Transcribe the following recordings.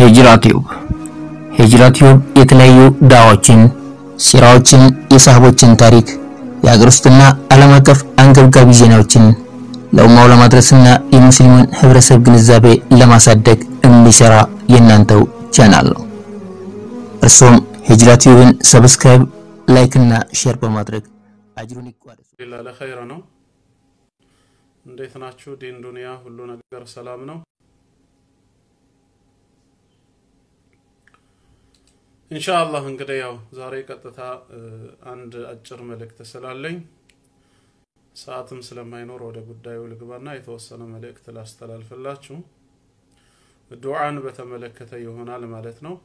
ሂጅራ ቲዩብ ሂጅራ ቲዩብ የተለያዩ ዳዋዎችን፣ ሲራዎችን፣ የሳህቦችን ታሪክ፣ የሀገር ውስጥና ዓለም አቀፍ አንገብጋቢ ዜናዎችን ለኡማው ለማድረስና የሙስሊሙን ህብረተሰብ ግንዛቤ ለማሳደግ የሚሰራ የእናንተው ቻናል ነው። እርሶም ሂጅራ ቲዩብን ሰብስክራይብ፣ ላይክ እና ሼር በማድረግ አጅሩን ይቋደሱ። ሌላ ለኸይር ነው። እንዴት ናችሁ? ዲን ዱንያ ሁሉ ነገር ሰላም ነው። ኢንሻአላህ እንግዲህ ያው ዛሬ ቀጥታ አንድ አጭር መልእክት ስላለኝ ሰዓትም ስለማይኖር ወደ ጉዳዩ ልግባና የተወሰነ መልእክት ላስተላልፍላችሁ። ዱዓን በተመለከተ ይሆናል ማለት ነው።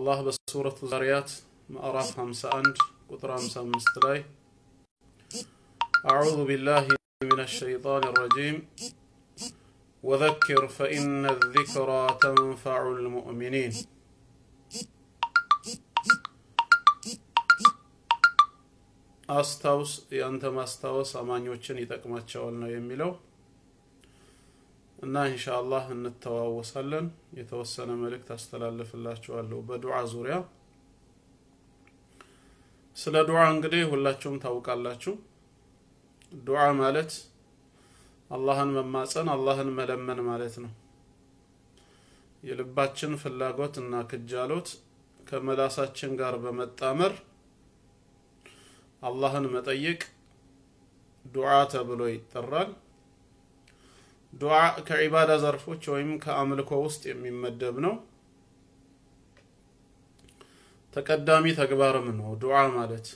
አላህ በሱረቱ ዛሪያት ምዕራፍ 51 ቁጥር 55 ላይ አዑዙ ቢላሂ ሚነ ሸይጣን ረጂም وذكر فإن الذكرى تنفع المؤمنين أستوس يانتم أستوس أمان يوچن يتاكما تشاولنا يميلو إن شاء الله أن التواوصلن يتوسن ملك تستلال في الله تشاولو بدعا زوريا سلا دعا انقدي هلا تشوم تاوكال لا تشوم دعا مالت አላህን መማፀን አላህን መለመን ማለት ነው። የልባችን ፍላጎት እና ክጃሎት ከመላሳችን ጋር በመጣመር አላህን መጠየቅ ዱዓ ተብሎ ይጠራል። ዱዓ ከዒባዳ ዘርፎች ወይም ከአምልኮ ውስጥ የሚመደብ ነው። ተቀዳሚ ተግባርም ነው ዱዓ ማለት።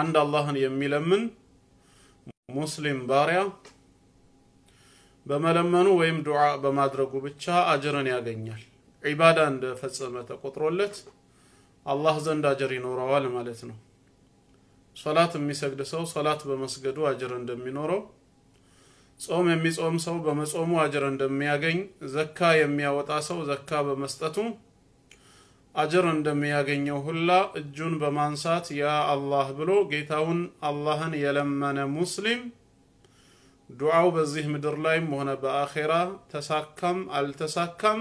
አንድ አላህን የሚለምን ሙስሊም ባሪያ በመለመኑ ወይም ዱዓ በማድረጉ ብቻ አጅርን ያገኛል። ዒባዳ እንደፈጸመ ተቆጥሮለት አላህ ዘንድ አጅር ይኖረዋል ማለት ነው። ሶላት የሚሰግድ ሰው ሶላት በመስገዱ አጅር እንደሚኖረው፣ ጾም የሚጾም ሰው በመጾሙ አጅር እንደሚያገኝ፣ ዘካ የሚያወጣ ሰው ዘካ በመስጠቱ አጅር እንደሚያገኘው ሁላ እጁን በማንሳት ያ አላህ ብሎ ጌታውን አላህን የለመነ ሙስሊም ዱዓው በዚህ ምድር ላይም ሆነ በአኼራ ተሳካም አልተሳካም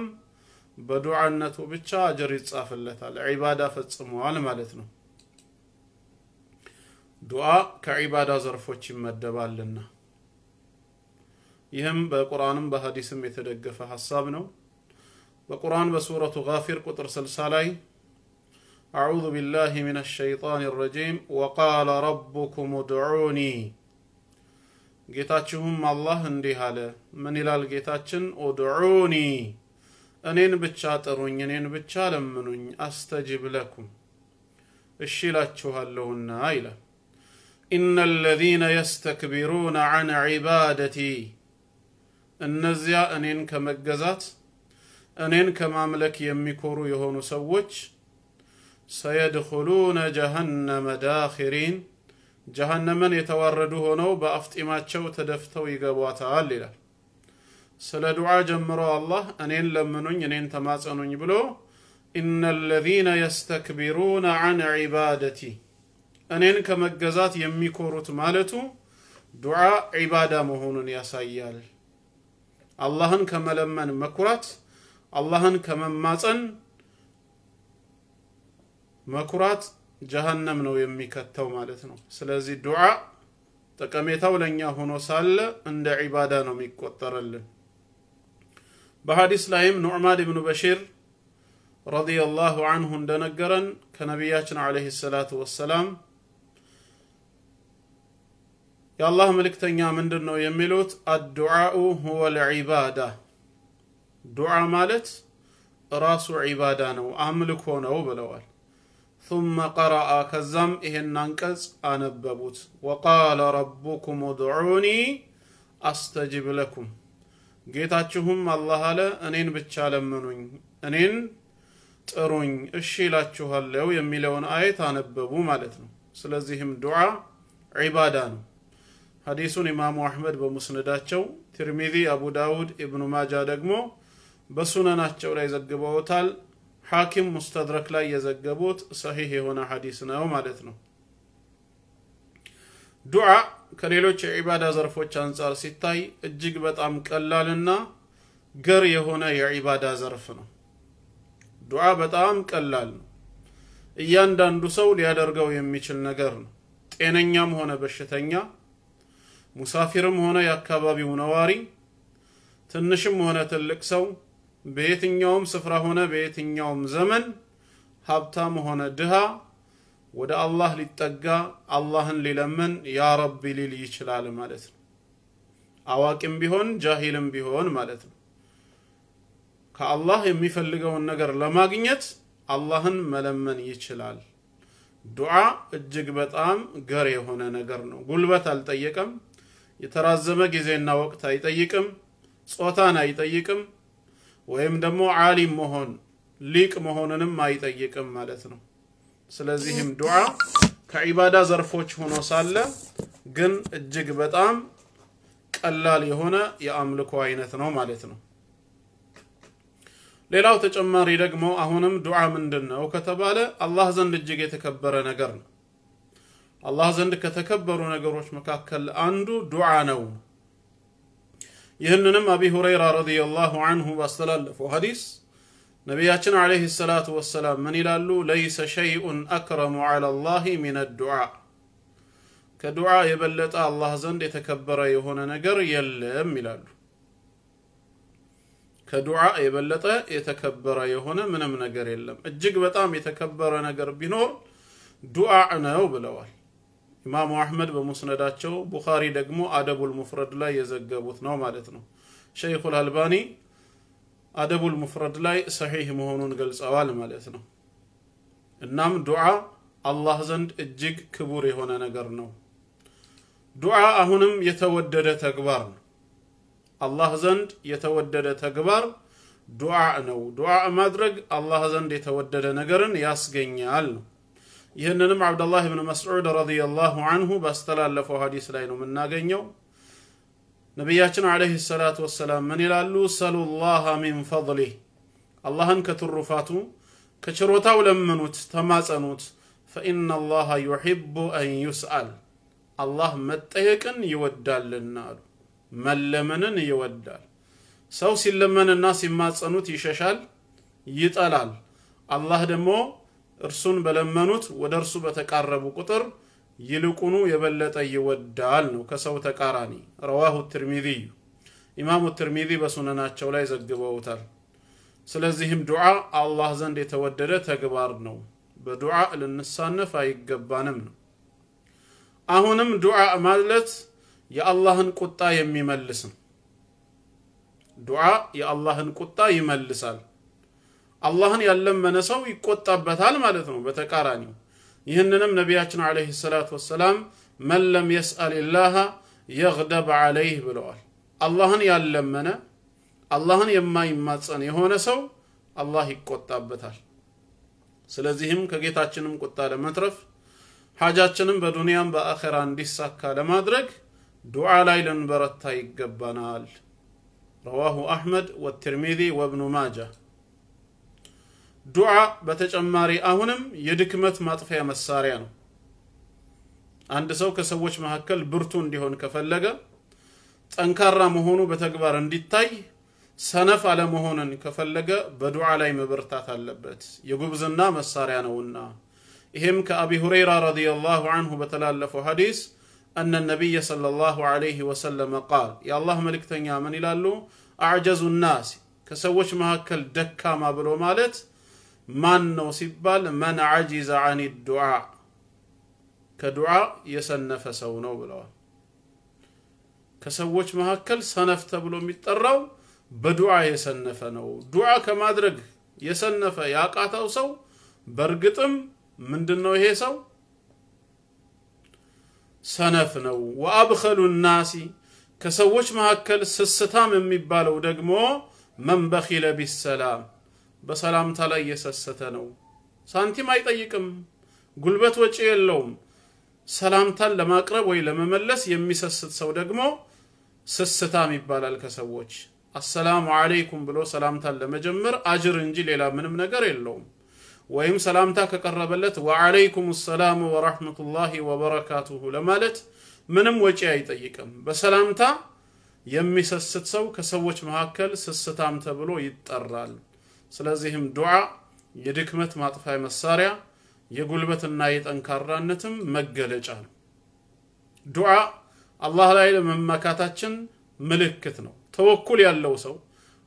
በዱዓነቱ ብቻ አጅር ይጻፍለታል። ዒባዳ ፈጽመዋል ማለት ነው። ዱዓ ከዒባዳ ዘርፎች ይመደባልና ይህም በቁርአንም በሀዲስም የተደገፈ ሀሳብ ነው። القرآن بسورة غافر قطر سلسالي أعوذ بالله من الشيطان الرجيم وقال ربكم ادعوني جيتاتشهم الله اندي هالة من إلى الجيتاتشن ادعوني أنين بتشات أروني أنين بتشالم منوني أستجب لكم الشيلاتشو هاللون نايلة إن الذين يستكبرون عن عبادتي النزياء أنين كمجزات እኔን ከማምለክ የሚኮሩ የሆኑ ሰዎች ሰየድኹሉነ ጀሀነመ ዳኪሪን ጀሀነምን የተዋረዱ ሆነው በአፍጢማቸው ተደፍተው ይገቧታል ይላል። ስለ ዱዓ ጀምሮ አላህ እኔን ለምኑኝ፣ እኔን ተማጸኑኝ ብሎ ኢነ ለዚነ የስተክቢሩነ አን ዒባደቲ እኔን ከመገዛት የሚኮሩት ማለቱ ዱዓ ዒባዳ መሆኑን ያሳያል። አላህን ከመለመን መኩራት አላህን ከመማፀን መኩራት ጀሀነም ነው የሚከተው ማለት ነው። ስለዚህ ዱዓ ጠቀሜታው ለእኛ ሆኖ ሳለ እንደ ዒባዳ ነው የሚቆጠረልን። በሐዲስ ላይም ኑዕማን ኢብኑ በሺር ረዲየላሁ አንሁ እንደነገረን ከነቢያችን ዓለይሂ ሰላቱ ወሰላም የአላህ መልእክተኛ ምንድን ነው የሚሉት? አዱዓኡ ሁወል ዒባዳ ዱዓ ማለት ራሱ ዒባዳ ነው፣ አምልኮ ነው ብለዋል። ثم ቀረአ ከዛም ይሄን አንቀጽ አነበቡት። ወቃለ ረቡኩም ድዑኒ አስተጅብ ለኩም ጌታችሁም አላህ አለ እኔን ብቻ ለምኑኝ፣ እኔን ጥሩኝ፣ እሺ ይላችኋለው የሚለውን አየት አነበቡ ማለት ነው። ስለዚህም ዱዓ ዒባዳ ነው። ሐዲሱን ኢማሙ አሕመድ በሙስነዳቸው፣ ቲርሚዚ፣ አቡ ዳውድ፣ ኢብኑ ማጃ ደግሞ በሱነናቸው ላይ ዘግበውታል። ሐኪም ሙስተድረክ ላይ የዘገቡት ሰሒህ የሆነ ሐዲስ ነው ማለት ነው። ዱዓ ከሌሎች የዒባዳ ዘርፎች አንጻር ሲታይ እጅግ በጣም ቀላልና ገር የሆነ የዒባዳ ዘርፍ ነው። ዱዓ በጣም ቀላል ነው። እያንዳንዱ ሰው ሊያደርገው የሚችል ነገር ነው። ጤነኛም ሆነ በሽተኛ፣ ሙሳፊርም ሆነ የአካባቢው ነዋሪ፣ ትንሽም ሆነ ትልቅ ሰው በየትኛውም ስፍራ ሆነ በየትኛውም ዘመን ሀብታም ሆነ ድሃ ወደ አላህ ሊጠጋ አላህን ሊለምን ያ ረቢ ሊል ይችላል ማለት ነው። አዋቂም ቢሆን ጃሂልም ቢሆን ማለት ነው። ከአላህ የሚፈልገውን ነገር ለማግኘት አላህን መለመን ይችላል። ዱዓ እጅግ በጣም ገር የሆነ ነገር ነው። ጉልበት አልጠየቀም። የተራዘመ ጊዜና ወቅት አይጠይቅም። ጾታን አይጠይቅም። ወይም ደግሞ ዓሊም መሆን ሊቅ መሆንንም አይጠይቅም ማለት ነው። ስለዚህም ዱዓ ከዒባዳ ዘርፎች ሆኖ ሳለ ግን እጅግ በጣም ቀላል የሆነ የአምልኮ አይነት ነው ማለት ነው። ሌላው ተጨማሪ ደግሞ አሁንም ዱዓ ምንድን ነው ከተባለ አላህ ዘንድ እጅግ የተከበረ ነገር ነው። አላህ ዘንድ ከተከበሩ ነገሮች መካከል አንዱ ዱዓ ነው። يهننم أبي هريرة رضي الله عنه واستلالفه نبي نبياتنا عليه الصلاة والسلام من اللو ليس شيء أكرم على الله من الدعاء كدعاء يبلت الله زند يتكبر يهون نقر يلم إلالو كدعاء يبلت يتكبر يهون من من نقر يلم الجقبة يتكبر نقر بنور دعاء نوب الأول ኢማሙ አሕመድ በሙስነዳቸው ቡኻሪ ደግሞ አደቡል ሙፍረድ ላይ የዘገቡት ነው ማለት ነው። ሸይኹል አልባኒ አደቡል ሙፍረድ ላይ ሰሒህ መሆኑን ገልጸዋል ማለት ነው። እናም ዱዓ አላህ ዘንድ እጅግ ክቡር የሆነ ነገር ነው። ዱዓ አሁንም የተወደደ ተግባር ነው። አላህ ዘንድ የተወደደ ተግባር ዱዓ ነው። ዱዓ ማድረግ አላህ ዘንድ የተወደደ ነገርን ያስገኛል ነው። ይህንንም አብደላህ ብን መስዑድ ረዲየላሁ አንሁ ባስተላለፈው ሀዲስ ላይ ነው የምናገኘው ነቢያችን አለህ ሰላት ወሰላም ምን ይላሉ ሰሉ ላህ ሚን ፈضሊህ አላህን ከትሩፋቱ ከችሮታው ለምኑት ተማጸኑት ፈኢና ላህ ዩሕቡ አን ዩስአል አላህ መጠየቅን ይወዳልና አሉ መለመንን ይወዳል ሰው ሲለመንና ሲማጸኑት ይሸሻል ይጠላል አላህ ደግሞ እርሱን በለመኑት ወደ እርሱ በተቃረቡ ቁጥር ይልቁኑ የበለጠ ይወዳል ነው ከሰው ተቃራኒ። ረዋሁ ትርሚዚዩ ኢማሙ ትርሚዚ በሱነናቸው ላይ ዘግበውታል። ስለዚህም ዱዓ አላህ ዘንድ የተወደደ ተግባር ነው። በዱዓ ልንሳነፍ አይገባንም ነው። አሁንም ዱዓ ማለት የአላህን ቁጣ የሚመልስ ነው። ዱዓ የአላህን ቁጣ ይመልሳል። አላህን ያለመነ ሰው ይቆጣበታል ማለት ነው በተቃራኒው ይህንንም ነቢያችን አለህ ሰላት ወሰላም መን ለም የስአል ላህ የግደብ አለይህ ብለዋል አላህን ያለመነ አላህን የማይማጸን የሆነ ሰው አላህ ይቆጣበታል ስለዚህም ከጌታችንም ቁጣ ለመትረፍ ሐጃችንም በዱንያም በአኼራ እንዲሳካ ለማድረግ ዱዓ ላይ ልንበረታ ይገባናል ረዋሁ አሕመድ ወትርሚዚ ወብኑ ማጃ ዱዓ በተጨማሪ አሁንም የድክመት ማጥፊያ መሳሪያ ነው። አንድ ሰው ከሰዎች መካከል ብርቱ እንዲሆን ከፈለገ ጠንካራ መሆኑ በተግባር እንዲታይ ሰነፍ አለመሆንን ከፈለገ በዱዓ ላይ መበርታት አለበት፣ የጉብዝና መሳሪያ ነውና። ይህም ከአቢ ሁረይራ ረዲየላሁ አንሁ በተላለፈው ሐዲስ أن النبي صلى الله عليه وسلم قال يا الله ملك تنيا من إلالو أعجز الناس كسوش مهكل دكا ما بلو مالت ማን ነው ሲባል መን አጂዘ አን ዱዓ ከዱዓ የሰነፈ ሰው ነው ብለዋል። ከሰዎች መካከል ሰነፍ ተብሎ የሚጠራው በዱዓ የሰነፈ ነው። ዱዓ ከማድረግ የሰነፈ ያቃተው ሰው በእርግጥም ምንድን ነው ይሄ ሰው? ሰነፍ ነው። ወአብኸሉ ናሲ ከሰዎች መካከል ስስታም የሚባለው ደግሞ መን በኺለ ቢሰላም በሰላምታ ላይ እየሰሰተ ነው። ሳንቲም አይጠይቅም፣ ጉልበት ወጪ የለውም። ሰላምታን ለማቅረብ ወይ ለመመለስ የሚሰስት ሰው ደግሞ ስስታም ይባላል። ከሰዎች አሰላሙ አለይኩም ብሎ ሰላምታን ለመጀመር አጅር እንጂ ሌላ ምንም ነገር የለውም። ወይም ሰላምታ ከቀረበለት ወአለይኩም ሰላም ወራህመቱላሂ ወበረካቱሁ ለማለት ምንም ወጪ አይጠይቅም። በሰላምታ የሚሰስት ሰው ከሰዎች መካከል ስስታም ተብሎ ይጠራል። ስለዚህም ዱዓ የድክመት ማጥፊያ መሳሪያ የጉልበትና የጠንካራነትም መገለጫ ነው። ዱዓ አላህ ላይ ለመመካታችን ምልክት ነው። ተወኩል ያለው ሰው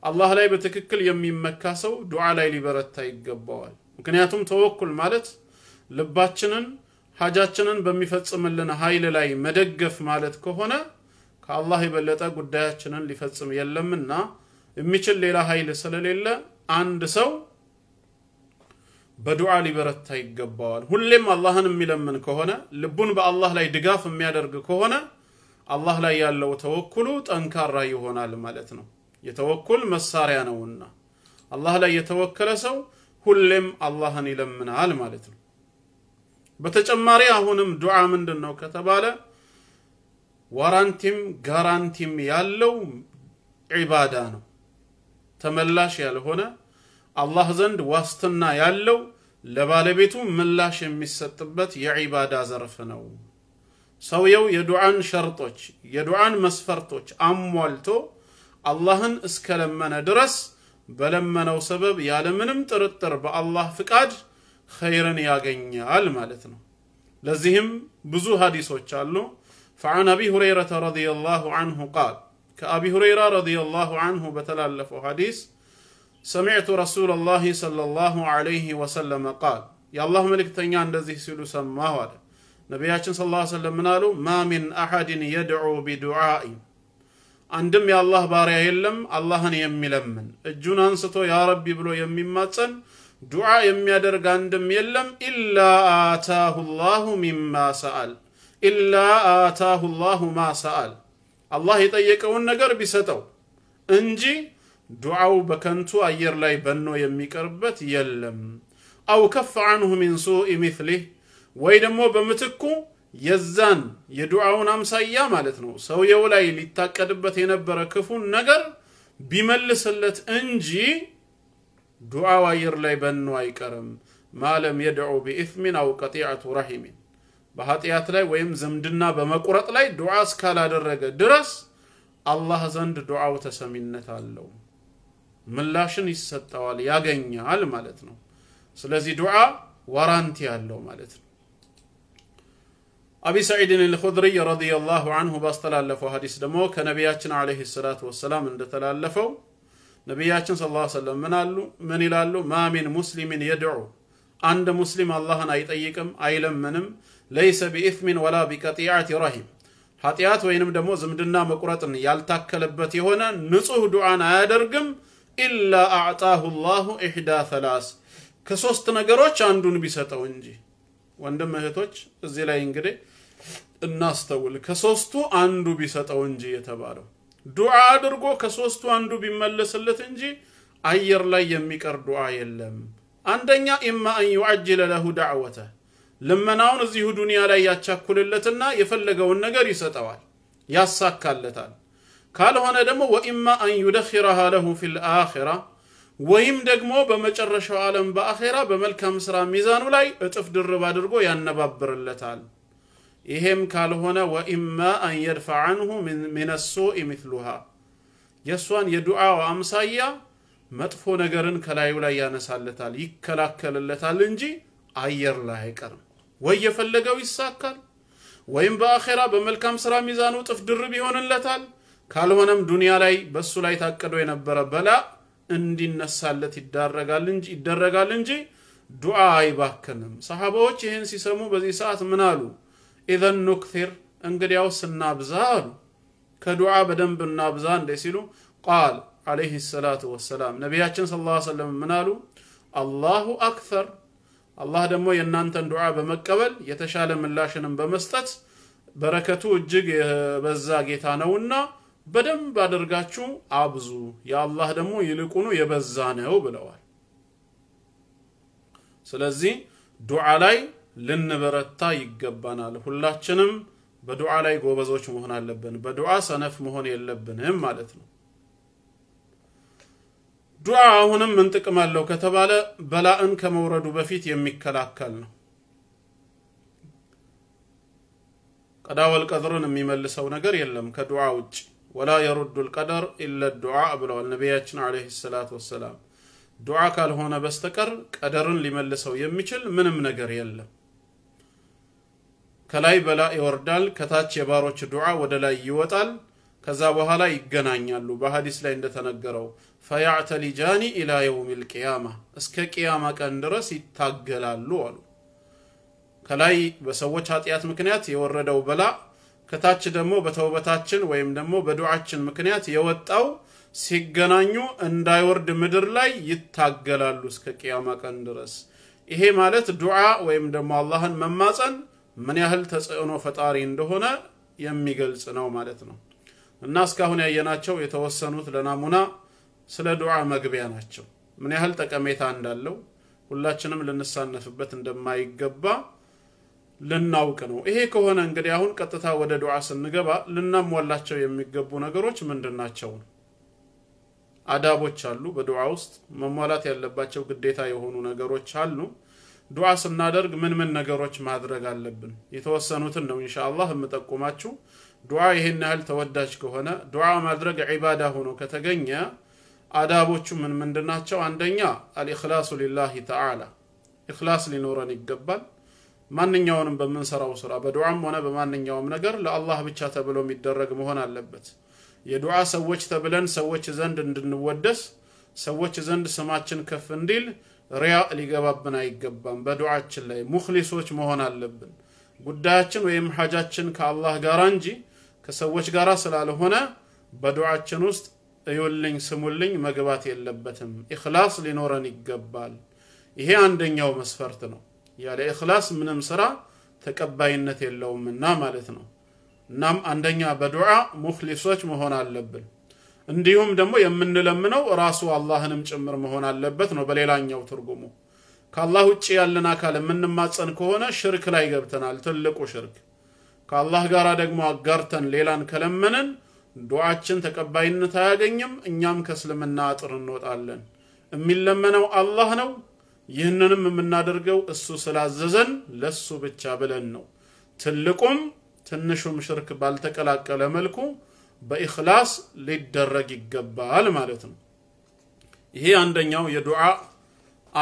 አላህ ላይ በትክክል የሚመካ ሰው ዱዓ ላይ ሊበረታ ይገባዋል። ምክንያቱም ተወኩል ማለት ልባችንን ሀጃችንን በሚፈጽምልን ኃይል ላይ መደገፍ ማለት ከሆነ ከአላህ የበለጠ ጉዳያችንን ሊፈጽም የለምና የሚችል ሌላ ኃይል ስለሌለ አንድ ሰው በዱዓ ሊበረታ ይገባዋል። ሁሌም አላህን የሚለምን ከሆነ ልቡን በአላህ ላይ ድጋፍ የሚያደርግ ከሆነ አላህ ላይ ያለው ተወኩሉ ጠንካራ ይሆናል ማለት ነው። የተወኩል መሳሪያ ነውና አላህ ላይ የተወከለ ሰው ሁሌም አላህን ይለምናል ማለት ነው። በተጨማሪ አሁንም ዱዓ ምንድን ነው ከተባለ ዋራንቲም ጋራንቲም ያለው ዒባዳ ነው። ተመላሽ ያልሆነ አላህ ዘንድ ዋስትና ያለው ለባለቤቱ ምላሽ የሚሰጥበት የዒባዳ ዘርፍ ነው። ሰውየው የዱዓን ሸርጦች፣ የዱዓን መስፈርቶች አሟልቶ አላህን እስከለመነ ድረስ በለመነው ሰበብ ያለምንም ጥርጥር በአላህ ፍቃድ ኸይርን ያገኛል ማለት ነው። ለዚህም ብዙ ሀዲሶች አሉ። ፈዓን አቢ ሁረይረተ ረዲየላሁ አንሁ ቃል كأبي هريرة رضي الله عنه بتلال لفو حديث سمعت رسول الله صلى الله عليه وسلم قال يا الله ملك تنيان الذي سلو سماه نبي صلى الله عليه وسلم نالو ما من أحد يدعو بدعاء عندما يا الله باري يلم الله يمي لمن الجنة انسطو يا ربي بلو يمي ماتن دعاء يمي أدرق عندما يلم إلا آتاه الله مما سأل إلا آتاه الله ما سأل አላህ የጠየቀውን ነገር ቢሰጠው እንጂ ዱዓው በከንቱ አየር ላይ በኖ የሚቀርበት የለም። አው ከፍ አንሁ ሚን ሱኢ ሚስሊህ ወይ ደግሞ በምትኩ የዛን የዱዓውን አምሳያ ማለት ነው ሰውየው ላይ ሊታቀድበት የነበረ ክፉን ነገር ቢመልስለት እንጂ ዱዓው አየር ላይ በኖ አይቀርም። ማለም የድዑ ቢኢስሚን አው ቀጢዐቱ ረሂሚን በኃጢአት ላይ ወይም ዝምድና በመቁረጥ ላይ ዱዓ እስካላደረገ ድረስ አላህ ዘንድ ዱዓው ተሰሚነት አለው፣ ምላሽን ይሰጠዋል፣ ያገኛል ማለት ነው። ስለዚህ ዱዓ ዋራንቲ ያለው ማለት ነው። አቢ ሰዒድን አልኹድሪ ረዲየላሁ አንሁ ባስተላለፈው ሀዲስ ደግሞ ከነቢያችን ዓለይሂ ሰላቱ ወሰላም እንደተላለፈው ነቢያችን ሰለላሁ ዐለይሂ ወሰለም ምን አሉ? ምን ይላሉ? ማ ሚን ሙስሊሚን የድዑ አንድ ሙስሊም አላህን አይጠይቅም አይለምንም ለይሰ ቢኢትሚን ወላ ቢቀጢዓት ረሂም ኃጢአት ወይንም ደግሞ ዝምድና መቁረጥን ያልታከለበት የሆነ ንጹሕ ዱዓን አያደርግም ኢላ አዕጣሁ ላሁ ኢሕዳ ተላስ ከሶስት ነገሮች አንዱን ቢሰጠው እንጂ ወንድም እህቶች እዚህ ላይ እንግዲህ እናስተውል ከሶስቱ አንዱ ቢሰጠው እንጂ የተባለው ዱዓ አድርጎ ከሶስቱ አንዱ ቢመለስለት እንጂ አየር ላይ የሚቀር ዱዓ የለም አንደኛ ኢማ አን ዩዓጅለ ለሁ ዳዕወተህ ልመናውን እዚሁ ዱንያ ላይ ያቻኩልለትና የፈለገውን ነገር ይሰጠዋል ያሳካለታል ካልሆነ ደግሞ ወኢማ አን ዩደኪረሃ ለሁ ፊ ልአራ ወይም ደግሞ በመጨረሻው ዓለም በአኼራ በመልካም ሥራ ሚዛኑ ላይ እጥፍ ድርብ አድርጎ ያነባብርለታል ይሄም ካልሆነ ወኢማ አን የድፈ አንሁ ምን ሱኢ ምትሉሃ የእሷን የዱዓው አምሳያ መጥፎ ነገርን ከላዩ ላይ ያነሳለታል ይከላከልለታል እንጂ አየር ላይ አይቀርም። ወይ የፈለገው ይሳካል፣ ወይም በአኼራ በመልካም ሥራ ሚዛኑ ጥፍ ድርብ ይሆንለታል። ካልሆነም ዱንያ ላይ በእሱ ላይ ታቅዶ የነበረ በላ እንዲነሳለት ይዳረጋል እንጂ ይደረጋል እንጂ ዱዓ አይባክንም። ሰሓባዎች ይህን ሲሰሙ በዚህ ሰዓት ምን አሉ? ኢዘን ኑክቲር እንግዲያውስ እናብዛ አሉ። ከዱዓ በደንብ እናብዛ እንዴ ሲሉ ቃል ዓለይህ ሰላቱ ወሰላም ነቢያችን ሰለላሁ ዐለይሂ ወሰለም ምን አሉ? አላሁ አክተር አላህ ደግሞ የእናንተን ዱዓ በመቀበል የተሻለ ምላሽንም በመስጠት በረከቱ እጅግ የበዛ ጌታ ነውና በደንብ አድርጋችሁ አብዙ፣ የአላህ ደግሞ ይልቁኑ የበዛ ነው ብለዋል። ስለዚህ ዱዓ ላይ ልንበረታ ይገባናል። ሁላችንም በዱዓ ላይ ጎበዞች መሆን አለብን። በዱዓ ሰነፍ መሆን የለብንም ማለት ነው። ዱዓ አሁንም ምን ጥቅም አለው ከተባለ በላእን ከመውረዱ በፊት የሚከላከል ነው። ቀዳ ወልቀድርን የሚመልሰው ነገር የለም ከዱዓ ውጭ። ወላ የሩዱ ልቀደር ኢለ ዱዓ ብለዋል ነቢያችን ዓለይሂ ሰላት ወሰላም። ዱዓ ካልሆነ በስተቀር ቀደርን ሊመልሰው የሚችል ምንም ነገር የለም። ከላይ በላ ይወርዳል፣ ከታች የባሮች ዱዓ ወደ ላይ ይወጣል። ከዛ በኋላ ይገናኛሉ በሀዲስ ላይ እንደተነገረው ፈያዕተሊጃኒ ኢላ የውም ልቅያማ እስከ ቅያማ ቀን ድረስ ይታገላሉ አሉ ከላይ በሰዎች ኃጢአት ምክንያት የወረደው በላ ከታች ደግሞ በተውበታችን ወይም ደግሞ በዱዓችን ምክንያት የወጣው ሲገናኙ እንዳይወርድ ምድር ላይ ይታገላሉ እስከ ቅያማ ቀን ድረስ ይሄ ማለት ዱዓ ወይም ደግሞ አላህን መማፀን ምን ያህል ተጽዕኖ ፈጣሪ እንደሆነ የሚገልጽ ነው ማለት ነው እና እስካሁን ያየናቸው የተወሰኑት ለናሙና ስለ ዱዓ መግቢያ ናቸው። ምን ያህል ጠቀሜታ እንዳለው ሁላችንም ልንሳነፍበት እንደማይገባ ልናውቅ ነው። ይሄ ከሆነ እንግዲህ አሁን ቀጥታ ወደ ዱዓ ስንገባ ልናሟላቸው የሚገቡ ነገሮች ምንድን ናቸው? አዳቦች አሉ። በዱዓ ውስጥ መሟላት ያለባቸው ግዴታ የሆኑ ነገሮች አሉ። ዱዓ ስናደርግ ምን ምን ነገሮች ማድረግ አለብን? የተወሰኑትን ነው ኢንሻአላህ የምጠቁማችሁ። ዱዓ ይህን ያህል ተወዳጅ ከሆነ ዱዓ ማድረግ ዒባዳ ሆኖ ከተገኘ አዳቦቹ ምን ምንድን ናቸው? አንደኛ አልኢክላሱ ሊላሂ ተዓላ እክላስ ሊኖረን ይገባል። ማንኛውንም በምንሰራው ስራ በዱዓም ሆነ በማንኛውም ነገር ለአላህ ብቻ ተብሎ የሚደረግ መሆን አለበት። የዱዓ ሰዎች ተብለን ሰዎች ዘንድ እንድንወደስ ሰዎች ዘንድ ስማችን ከፍ እንዲል ሪያ ሊገባብን አይገባም። በዱዓችን ላይ ሙክሊሶች መሆን አለብን። ጉዳያችን ወይም ሐጃችን ከአላህ ጋር እንጂ ከሰዎች ጋር ስላልሆነ በዱዓችን ውስጥ እዩልኝ፣ ስሙልኝ መግባት የለበትም። ኢኽላስ ሊኖረን ይገባል። ይሄ አንደኛው መስፈርት ነው። ያለ ኢኽላስ ምንም ስራ ተቀባይነት የለውምና ማለት ነው። እናም አንደኛ በዱዓ ሙክሊሶች መሆን አለብን። እንዲሁም ደግሞ የምንለምነው ራሱ አላህንም ጭምር መሆን አለበት ነው በሌላኛው ትርጉሙ። ከአላህ ውጭ ያለን አካል የምንማፀን ከሆነ ሽርክ ላይ ገብተናል፣ ትልቁ ሽርክ። ከአላህ ጋር ደግሞ አጋርተን ሌላን ከለመንን ዱዓችን ተቀባይነት አያገኝም፣ እኛም ከእስልምና አጥር እንወጣለን። የሚለመነው አላህ ነው። ይህንንም የምናደርገው እሱ ስላዘዘን ለሱ ብቻ ብለን ነው። ትልቁም ትንሹም ሽርክ ባልተቀላቀለ መልኩ በኢኽላስ ሊደረግ ይገባል ማለት ነው። ይሄ አንደኛው የዱዓ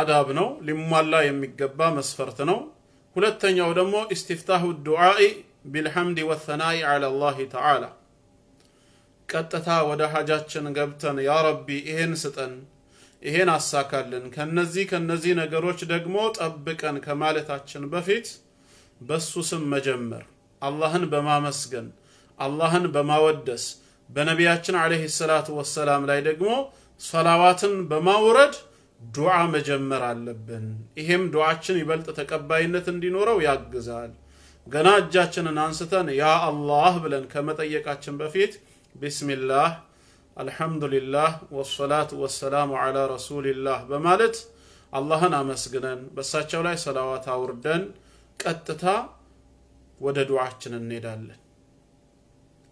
አዳብ ነው፣ ሊሟላ የሚገባ መስፈርት ነው። ሁለተኛው ደግሞ ኢስቲፍታሁ ዱዓኢ ቢልሐምድ ወሰናኢ ዐላ አላህ ተዓላ ቀጥታ ወደ ሐጃችን ገብተን ያ ረቢ ይሄን ስጠን፣ ይሄን አሳካልን፣ ከነዚህ ከነዚህ ነገሮች ደግሞ ጠብቀን ከማለታችን በፊት በሱ ስም መጀመር አላህን በማመስገን አላህን በማወደስ በነቢያችን ዓለይሂ ሰላቱ ወሰላም ላይ ደግሞ ሰላዋትን በማውረድ ዱዓ መጀመር አለብን። ይሄም ዱዓችን ይበልጥ ተቀባይነት እንዲኖረው ያግዛል። ገና እጃችንን አንስተን ያ አላህ ብለን ከመጠየቃችን በፊት ቢስሚላህ አልሐምዱሊላህ ወሰላቱ ወሰላሙ ዓላ ረሱሊላህ በማለት አላህን አመስግነን በእሳቸው ላይ ሰላዋት አውርደን ቀጥታ ወደ ዱዓችን እንሄዳለን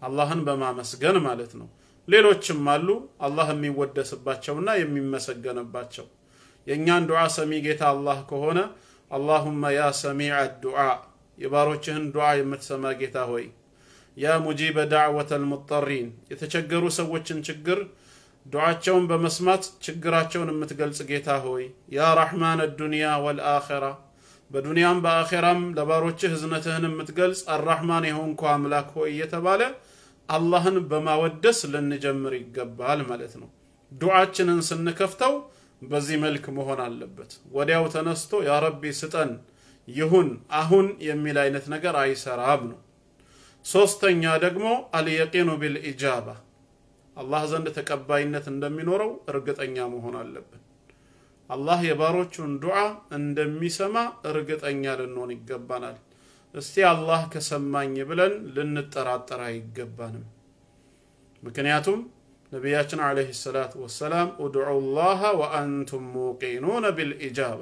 አላህን በማመስገን ማለት ነው ሌሎችም አሉ አላህ የሚወደስባቸውና የሚመሰገንባቸው የእኛን ዱዓ ሰሚ ጌታ አላህ ከሆነ አላሁመ ያ ሰሚዕ ዱዓ የባሮችህን ዱዓ የምትሰማ ጌታ ሆይ ያ ሙጂበ ዳዕወተል ሙጠሪን የተቸገሩ ሰዎችን ችግር ዱዓቸውን በመስማት ችግራቸውን የምትገልጽ ጌታ ሆይ ያ ረሕማን አዱንያ ወልአኼራ በዱንያም በአኼራም ለባሮችህ ህዝነትህን የምትገልጽ አራሕማን የሆንኩ አምላክ ሆይ እየተባለ አላህን በማወደስ ልንጀምር ይገባል ማለት ነው። ዱዓችንን ስንከፍተው በዚህ መልክ መሆን አለበት። ወዲያው ተነስቶ ያ ረቢ ስጠን፣ ይሁን፣ አሁን የሚል አይነት ነገር አይሰራም ነው። ሶስተኛ ደግሞ አልየቂኑ ቢልኢጃባ አላህ ዘንድ ተቀባይነት እንደሚኖረው እርግጠኛ መሆን አለብን። አላህ የባሮቹን ዱዓ እንደሚሰማ እርግጠኛ ልንሆን ይገባናል። እስቲ አላህ ከሰማኝ ብለን ልንጠራጠር አይገባንም። ምክንያቱም ነቢያችን ዓለይሂ ሰላቱ ወሰላም ኡድዑ ወአንቱም ሙቂኑነ ቢልኢጃባ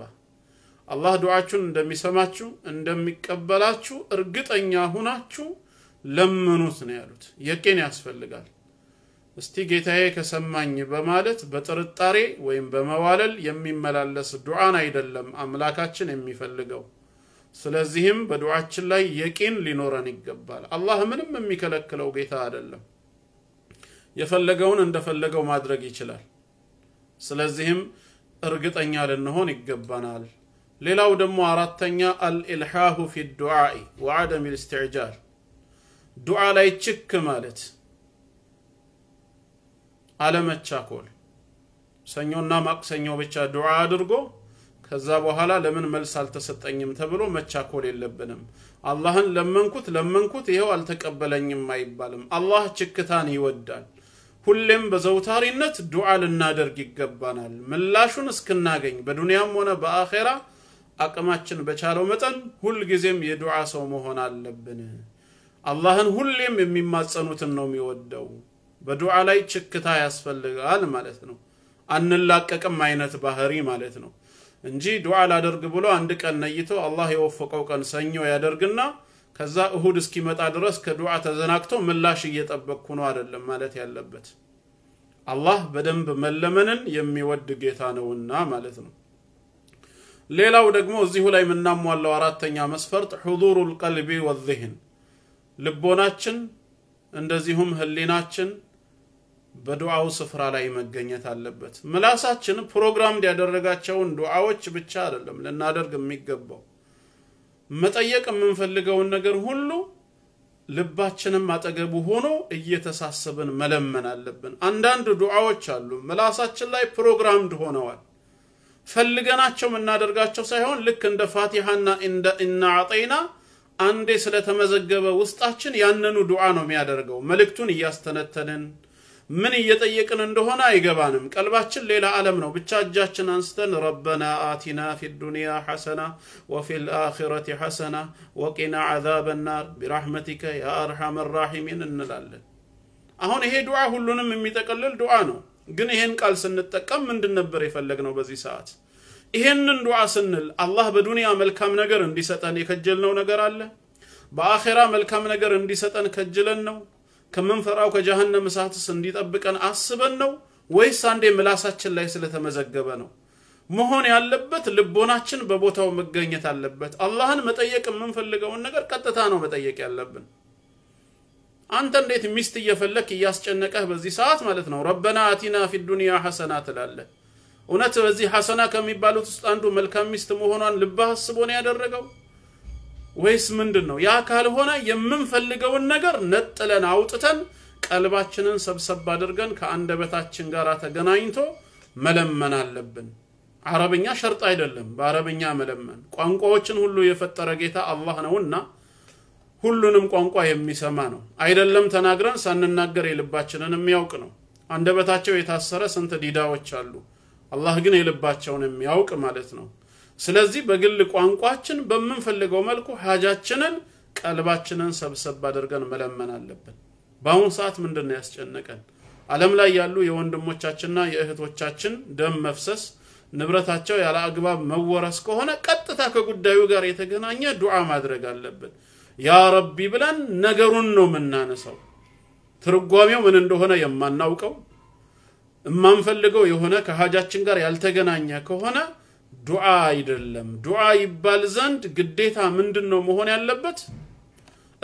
አላህ ዱዓችሁን እንደሚሰማችሁ እንደሚቀበላችሁ እርግጠኛ ሁናችሁ ለምኑት ነው ያሉት። የቂን ያስፈልጋል። እስቲ ጌታዬ ከሰማኝ በማለት በጥርጣሬ ወይም በመዋለል የሚመላለስ ዱዓን አይደለም አምላካችን የሚፈልገው። ስለዚህም በዱዓችን ላይ የቂን ሊኖረን ይገባል። አላህ ምንም የሚከለክለው ጌታ አይደለም። የፈለገውን እንደፈለገው ማድረግ ይችላል። ስለዚህም እርግጠኛ ልንሆን ይገባናል። ሌላው ደግሞ አራተኛ አልኢልሓሁ ፊ ዱዓኢ ወዐደም ልስትዕጃል ዱዓ ላይ ችክ ማለት አለመቻኮል፣ ሰኞና ማቅሰኞ ብቻ ዱዓ አድርጎ ከዛ በኋላ ለምን መልስ አልተሰጠኝም ተብሎ መቻኮል የለብንም። አላህን ለመንኩት ለመንኩት ይኸው አልተቀበለኝም አይባልም። አላህ ችክታን ይወዳል። ሁሌም በዘውታሪነት ዱዓ ልናደርግ ይገባናል። ምላሹን እስክናገኝ በዱንያም ሆነ በአኼራ አቅማችን በቻለው መጠን ሁልጊዜም የዱዓ ሰው መሆን አለብን። አላህን ሁሌም የሚማጸኑትን ነው የሚወደው። በዱዓ ላይ ችክታ ያስፈልጋል ማለት ነው። አንላቀቅም አይነት ባህሪ ማለት ነው እንጂ ዱዓ ላደርግ ብሎ አንድ ቀን ነይቶ አላህ የወፈቀው ቀን ሰኞ ያደርግና ከዛ እሁድ እስኪመጣ ድረስ ከዱዓ ተዘናግቶ ምላሽ እየጠበቅኩ ነው አይደለም ማለት ያለበት። አላህ በደንብ መለመንን የሚወድ ጌታ ነውና ማለት ነው። ሌላው ደግሞ እዚሁ ላይ የምናሟላው አራተኛ መስፈርት ሑዱሩል ቀልቢ ወዝህን ልቦናችን እንደዚሁም ህሊናችን በዱዓው ስፍራ ላይ መገኘት አለበት። ምላሳችን ፕሮግራም ያደረጋቸውን ዱዓዎች ብቻ አይደለም ልናደርግ የሚገባው መጠየቅ የምንፈልገውን ነገር ሁሉ ልባችንም አጠገቡ ሆኖ እየተሳሰብን መለመን አለብን። አንዳንድ ዱዓዎች አሉ ምላሳችን ላይ ፕሮግራምድ ሆነዋል። ፈልገናቸው የምናደርጋቸው ሳይሆን ልክ እንደ ፋቲሃና እንደ እና አጠይና አንዴ ስለተመዘገበ ውስጣችን ያንኑ ዱዓ ነው የሚያደርገው። መልእክቱን እያስተነተንን ምን እየጠየቅን እንደሆነ አይገባንም። ቀልባችን ሌላ ዓለም ነው። ብቻ እጃችን አንስተን ረበና አቲና ፊ ዱንያ ሐሰና ወፊ ልአኪረት ሐሰና ወቂና ዓዛበ ናር ቢራሕመቲከ ያ አርሐመ ራሒሚን እንላለን። አሁን ይሄ ዱዓ ሁሉንም የሚጠቀልል ዱዓ ነው። ግን ይሄን ቃል ስንጠቀም ምንድን ነበር የፈለግነው በዚህ ሰዓት? ይሄንን ዱዓ ስንል አላህ በዱንያ መልካም ነገር እንዲሰጠን የከጀልነው ነገር አለ። በአኼራ መልካም ነገር እንዲሰጠን ከጅለን ነው። ከምንፈራው ከጀሃነም እሳትስ እንዲጠብቀን አስበን ነው ወይስ አንዴ ምላሳችን ላይ ስለተመዘገበ ነው? መሆን ያለበት ልቦናችን በቦታው መገኘት አለበት። አላህን መጠየቅ የምንፈልገውን ነገር ቀጥታ ነው መጠየቅ ያለብን። አንተ እንዴት ሚስት እየፈለክ እያስጨነቀህ በዚህ ሰዓት ማለት ነው ረበና አቲና ፊ ዱንያ ሐሰና ትላለህ። እውነት በዚህ ሐሰና ከሚባሉት ውስጥ አንዱ መልካም ሚስት መሆኗን ልብህ አስቦ ነው ያደረገው ወይስ ምንድን ነው? ያ ካልሆነ የምንፈልገውን ነገር ነጥለን አውጥተን ቀልባችንን ሰብሰብ አድርገን ከአንደበታችን ጋር ተገናኝቶ መለመን አለብን። አረብኛ ሸርጥ አይደለም። በአረብኛ መለመን ቋንቋዎችን ሁሉ የፈጠረ ጌታ አላህ ነውና ሁሉንም ቋንቋ የሚሰማ ነው። አይደለም ተናግረን ሳንናገር የልባችንን የሚያውቅ ነው። አንደበታቸው የታሰረ ስንት ዲዳዎች አሉ። አላህ ግን የልባቸውን የሚያውቅ ማለት ነው። ስለዚህ በግል ቋንቋችን በምንፈልገው መልኩ ሀጃችንን ቀልባችንን ሰብሰብ አድርገን መለመን አለብን። በአሁኑ ሰዓት ምንድን ነው ያስጨነቀን? ዓለም ላይ ያሉ የወንድሞቻችንና የእህቶቻችን ደም መፍሰስ፣ ንብረታቸው ያለ አግባብ መወረስ ከሆነ ቀጥታ ከጉዳዩ ጋር የተገናኘ ዱዓ ማድረግ አለብን። ያ ረቢ ብለን ነገሩን ነው የምናነሳው። ትርጓሜው ምን እንደሆነ የማናውቀው እማንፈልገው የሆነ ከሀጃችን ጋር ያልተገናኘ ከሆነ ዱዓ አይደለም። ዱዓ ይባል ዘንድ ግዴታ ምንድን ነው መሆን ያለበት?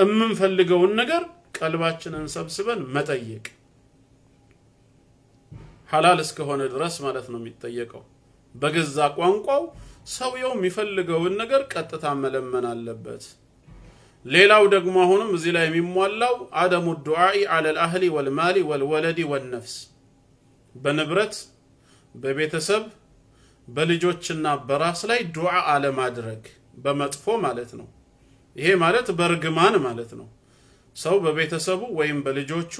የምንፈልገውን ነገር ቀልባችንን ሰብስበን መጠየቅ ሐላል እስከሆነ ድረስ ማለት ነው የሚጠየቀው። በገዛ ቋንቋው ሰውየው የሚፈልገውን ነገር ቀጥታ መለመን አለበት። ሌላው ደግሞ አሁንም እዚህ ላይ የሚሟላው አደሙ ዱዓኢ አለል አህሊ ወልማሊ ወልወለዲ ወልነፍስ በንብረት በቤተሰብ በልጆችና በራስ ላይ ዱዓ አለማድረግ በመጥፎ ማለት ነው። ይሄ ማለት በርግማን ማለት ነው። ሰው በቤተሰቡ ወይም በልጆቹ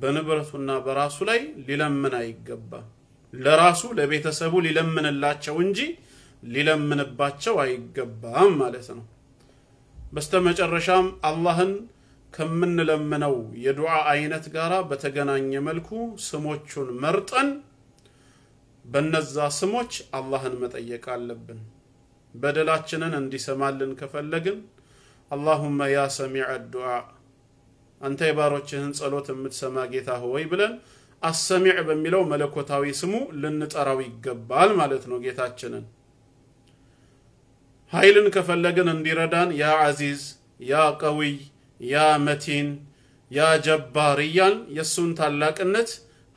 በንብረቱና በራሱ ላይ ሊለምን አይገባም። ለራሱ ለቤተሰቡ ሊለምንላቸው እንጂ ሊለምንባቸው አይገባም ማለት ነው። በስተመጨረሻም አላህን ከምንለምነው የዱዓ አይነት ጋር በተገናኘ መልኩ ስሞቹን መርጠን በነዛ ስሞች አላህን መጠየቅ አለብን። በደላችንን እንዲሰማልን ከፈለግን አላሁመ ያ ሰሚዐ ዱዓ፣ አንተ የባሮችህን ጸሎት የምትሰማ ጌታ ሆይ ብለን አሰሚዕ በሚለው መለኮታዊ ስሙ ልንጠራው ይገባል ማለት ነው ጌታችንን። ኃይልን ከፈለግን እንዲረዳን ያ አዚዝ ያ ቀዊይ ያ መቲን ያ ጀባር እያልን የእሱን ታላቅነት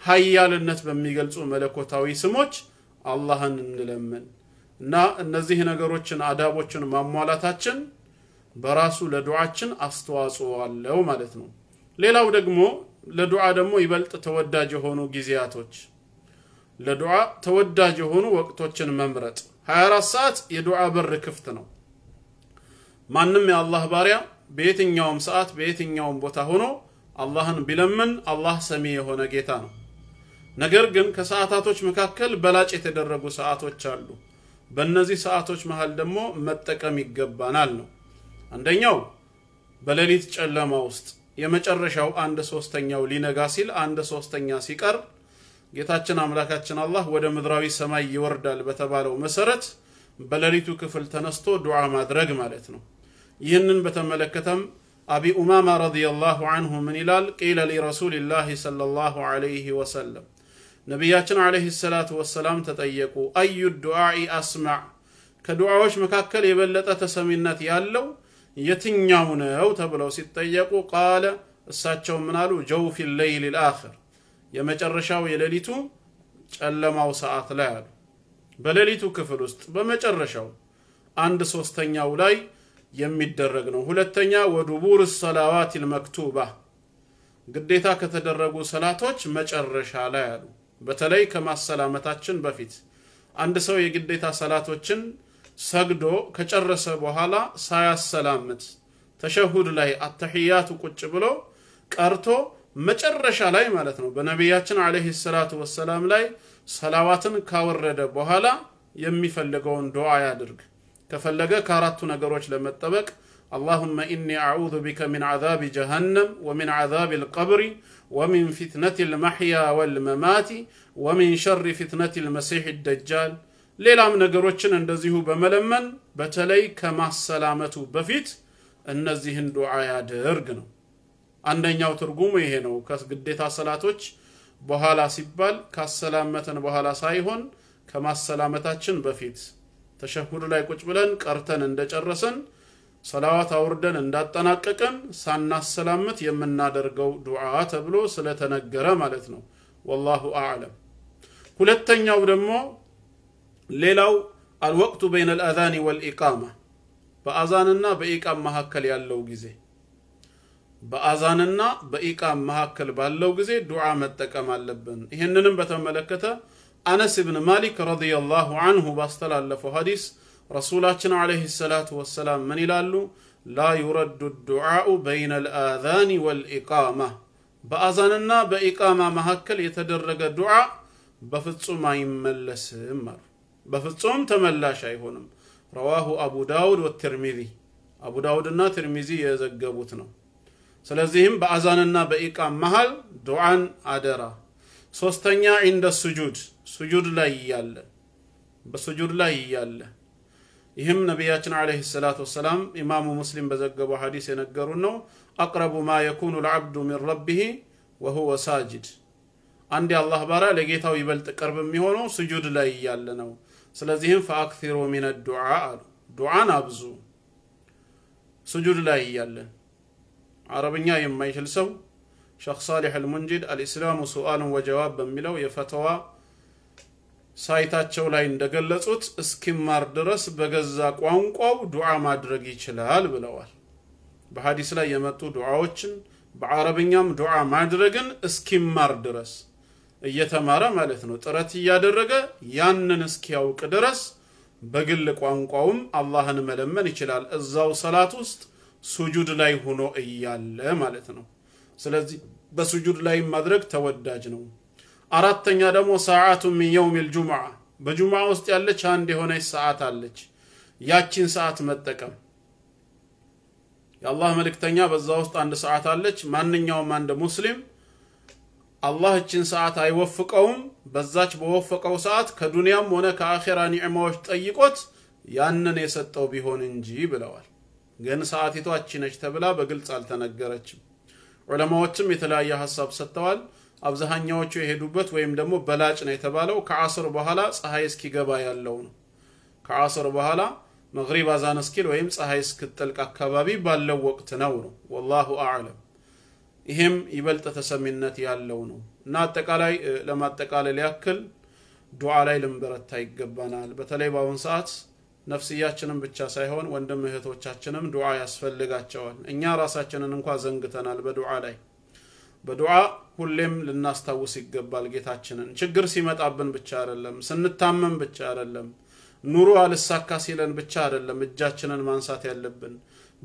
ሀያልነት በሚገልጹ መለኮታዊ ስሞች አላህን እንለምን እና እነዚህ ነገሮችን አዳቦችን ማሟላታችን በራሱ ለዱዓችን አስተዋጽኦ አለው ማለት ነው። ሌላው ደግሞ ለዱዓ ደግሞ ይበልጥ ተወዳጅ የሆኑ ጊዜያቶች ለዱዓ ተወዳጅ የሆኑ ወቅቶችን መምረጥ 24 ሰዓት የዱዓ በር ክፍት ነው። ማንም የአላህ ባሪያ በየትኛውም ሰዓት በየትኛውም ቦታ ሆኖ አላህን ቢለምን አላህ ሰሚ የሆነ ጌታ ነው። ነገር ግን ከሰዓታቶች መካከል በላጭ የተደረጉ ሰዓቶች አሉ። በእነዚህ ሰዓቶች መሃል ደግሞ መጠቀም ይገባናል ነው። አንደኛው በሌሊት ጨለማ ውስጥ የመጨረሻው አንድ ሶስተኛው ሊነጋ ሲል አንድ ሶስተኛ ሲቀር ጌታችን አምላካችን አላህ ወደ ምድራዊ ሰማይ ይወርዳል በተባለው መሰረት በሌሊቱ ክፍል ተነስቶ ዱዓ ማድረግ ማለት ነው። ይህንን በተመለከተም አቢ ኡማማ ረዲየላሁ አንሁ ምን ይላል ቂለ ሊረሱሊላሂ ሰለላሁ ዐለይሂ ወሰለም ነቢያችን ዐለይሂ ሰላቱ ወሰላም ተጠየቁ አዩ ዱዓኢ አስማዕ ከዱዓዎች መካከል የበለጠ ተሰሚነት ያለው የትኛው ነው ተብለው ሲጠየቁ ቃለ እሳቸው ምናሉ ጀውፊ ሌይል ልአኽር የመጨረሻው የሌሊቱ ጨለማው ሰዓት ላይ አሉ በሌሊቱ ክፍል ውስጥ በመጨረሻው አንድ ሶስተኛው ላይ የሚደረግ ነው። ሁለተኛ ወዱቡር ሰላዋት ልመክቱባ ግዴታ ከተደረጉ ሰላቶች መጨረሻ ላይ አሉ። በተለይ ከማሰላመታችን በፊት አንድ ሰው የግዴታ ሰላቶችን ሰግዶ ከጨረሰ በኋላ ሳያሰላምት ተሸሁድ ላይ አተሕያቱ ቁጭ ብሎ ቀርቶ መጨረሻ ላይ ማለት ነው በነቢያችን ዓለይሂ ሰላቱ ወሰላም ላይ ሰላዋትን ካወረደ በኋላ የሚፈልገውን ዱዓ ያድርግ። ከፈለገ ከአራቱ ነገሮች ለመጠበቅ አላሁመ ኢኒ አዑዙ ቢከ ሚን عذاب جهنم ወሚን عذاب القبر ወሚን فتنة المحيا والممات ومن شر فتنة المسيح الدجال ሌላም ነገሮችን እንደዚሁ በመለመን በተለይ ከማሰላመቱ በፊት እነዚህን ዱዓ ያድርግ ነው አንደኛው ትርጉሙ ይሄ ነው ከግዴታ ሰላቶች በኋላ ሲባል ካሰላመተን በኋላ ሳይሆን ከማሰላመታችን በፊት ተሸሁዱ ላይ ቁጭ ብለን ቀርተን እንደጨረሰን ሰላዋት አውርደን እንዳጠናቀቀን ሳናሰላምት የምናደርገው ዱዓ ተብሎ ስለተነገረ ማለት ነው። ወላሁ አዕለም። ሁለተኛው ደግሞ ሌላው አልወቅቱ በይን አልአዛኒ ወልኢቃማ በአዛንና በኢቃም መካከል ያለው ጊዜ በአዛንና በኢቃም መካከል ባለው ጊዜ ዱዓ መጠቀም አለብን። ይህንንም በተመለከተ أنس بن مالك رضي الله عنه باستلا لفو حديث رسول عليه الصلاة والسلام من إلالو لا يرد الدعاء بين الآذان والإقامة بأذاننا بإقامة مهكل يتدرج الدعاء بفتصم عيما لسمر بفتصم تملا شايفونم رواه أبو داود والترمذي أبو داود النا ترمذي يزقبوتنا سلزهم بأذاننا بإقام مهل دعان أدرا ሶስተኛ ኢንደ ሱጁድ ሱጁድ ላይ እያለ በሱጁድ ላይ እያለ ይህም ነቢያችን ዓለይሂ ሰላቱ ወሰላም ኢማሙ ሙስሊም በዘገበው ሐዲስ የነገሩን ነው። አቅረቡ ማ የኩኑ ልዓብዱ ሚን ረቢሂ ወሁወ ሳጅድ፣ አንድ የአላህ ባሪያ ለጌታው ይበልጥ ቅርብ የሚሆነው ስጁድ ላይ እያለ ነው። ስለዚህም ፈአክሲሩ ሚነ ዱዓ አሉ፣ ዱዓን አብዙ ስጁድ ላይ እያለን። አረብኛ የማይችል ሰው ሼክ ሳሊሕ አልሙንጂድ አልኢስላሙ ሱአልን ወጀዋብ በሚለው የፈተዋ ሳይታቸው ላይ እንደገለጹት እስኪማር ድረስ በገዛ ቋንቋው ዱዓ ማድረግ ይችላል ብለዋል። በሀዲስ ላይ የመጡ ዱዓዎችን በአረብኛም ዱዓ ማድረግን እስኪማር ድረስ እየተማረ ማለት ነው። ጥረት እያደረገ ያንን እስኪያውቅ ድረስ በግል ቋንቋውም አላህን መለመን ይችላል። እዛው ሰላት ውስጥ ሱጁድ ላይ ሆኖ እያለ ማለት ነው። ስለዚህ በስጁድ ላይ ማድረግ ተወዳጅ ነው። አራተኛ ደግሞ ሰዓቱ ሚን የውም ልጁምዓ በጁሙዓ ውስጥ ያለች አንድ የሆነች ሰዓት አለች። ያቺን ሰዓት መጠቀም የአላህ መልእክተኛ በዛ ውስጥ አንድ ሰዓት አለች። ማንኛውም አንድ ሙስሊም አላህ እችን ሰዓት አይወፍቀውም። በዛች በወፈቀው ሰዓት ከዱንያም ሆነ ከአኼራ ኒዕማዎች ጠይቆት ያንን የሰጠው ቢሆን እንጂ ብለዋል። ግን ሰዓቲቷ እቺ ነች ተብላ በግልጽ አልተነገረችም። ዑለማዎችም የተለያየ ሀሳብ ሰጥተዋል። አብዛኛዎቹ የሄዱበት ወይም ደግሞ በላጭ ነው የተባለው ከአስር በኋላ ፀሐይ እስኪገባ ያለው ነው። ከአስር በኋላ መግሪብ አዛን እስኪል ወይም ፀሐይ እስክጠልቅ አካባቢ ባለው ወቅት ነው ነው። ወላሁ አዕለም። ይሄም ይበልጥ ተሰሚነት ያለው ነው እና አጠቃላይ ለማጠቃለል ያክል ዱዓ ላይ ልንበረታ ይገባናል። በተለይ በአሁን ሰዓት ነፍስያችንም ብቻ ሳይሆን ወንድም እህቶቻችንም ዱዓ ያስፈልጋቸዋል። እኛ ራሳችንን እንኳ ዘንግተናል በዱዓ ላይ። በዱዓ ሁሌም ልናስታውስ ይገባል ጌታችንን። ችግር ሲመጣብን ብቻ አይደለም፣ ስንታመም ብቻ አይደለም፣ ኑሮ አልሳካ ሲለን ብቻ አይደለም እጃችንን ማንሳት ያለብን።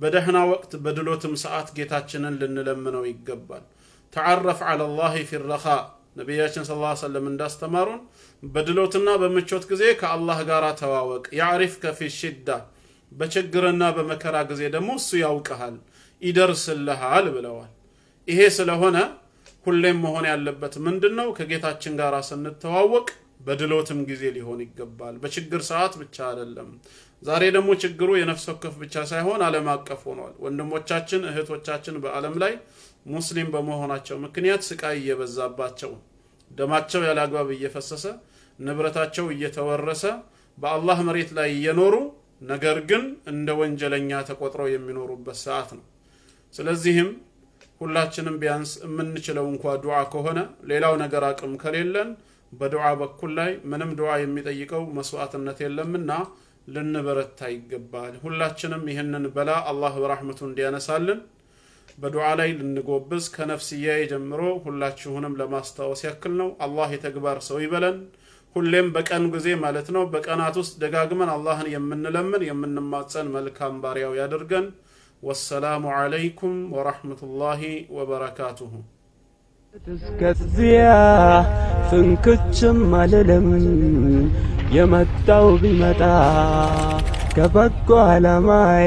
በደህና ወቅት በድሎትም ሰዓት ጌታችንን ልንለምነው ይገባል። ተዓረፍ ዐለላሂ ፊረኻ ነቢያችን ሰለላሁ ዐለይሂ ወሰለም እንዳስተማሩን በድሎትና በምቾት ጊዜ ከአላህ ጋር ተዋወቅ። ያዕሪፍ ከፊ ሽዳ፣ በችግርና በመከራ ጊዜ ደግሞ እሱ ያውቅሃል ይደርስልሃል ብለዋል። ይሄ ስለሆነ ሁሌም መሆን ያለበት ምንድን ነው? ከጌታችን ጋር ስንተዋወቅ በድሎትም ጊዜ ሊሆን ይገባል። በችግር ሰዓት ብቻ አይደለም። ዛሬ ደግሞ ችግሩ የነፍስ ወከፍ ብቻ ሳይሆን ዓለም አቀፍ ሆኗል። ወንድሞቻችን እህቶቻችን በዓለም ላይ ሙስሊም በመሆናቸው ምክንያት ስቃይ እየበዛባቸው ደማቸው ያለ አግባብ እየፈሰሰ ንብረታቸው እየተወረሰ በአላህ መሬት ላይ እየኖሩ ነገር ግን እንደ ወንጀለኛ ተቆጥረው የሚኖሩበት ሰዓት ነው። ስለዚህም ሁላችንም ቢያንስ የምንችለው እንኳ ዱዓ ከሆነ ሌላው ነገር አቅም ከሌለን በዱዓ በኩል ላይ ምንም ዱዓ የሚጠይቀው መስዋዕትነት የለምና ልንበረታ ይገባል። ሁላችንም ይህንን በላ አላህ በራህመቱ እንዲያነሳልን በዱዓ ላይ ልንጎብዝ ከነፍስያዬ ጀምሮ ሁላችሁንም ለማስታወስ ያክል ነው። አላህ የተግባር ሰው ይበለን። ሁሌም በቀን ጊዜ ማለት ነው፣ በቀናት ውስጥ ደጋግመን አላህን የምንለምን የምንማጸን መልካም ባሪያው ያደርገን። ወሰላሙ ዓለይኩም ወራህመቱላሂ ወበረካቱሁ። እስከዚያ ፍንክችም አልልም የመጣው ቢመጣ ከበጎ ዓላማዬ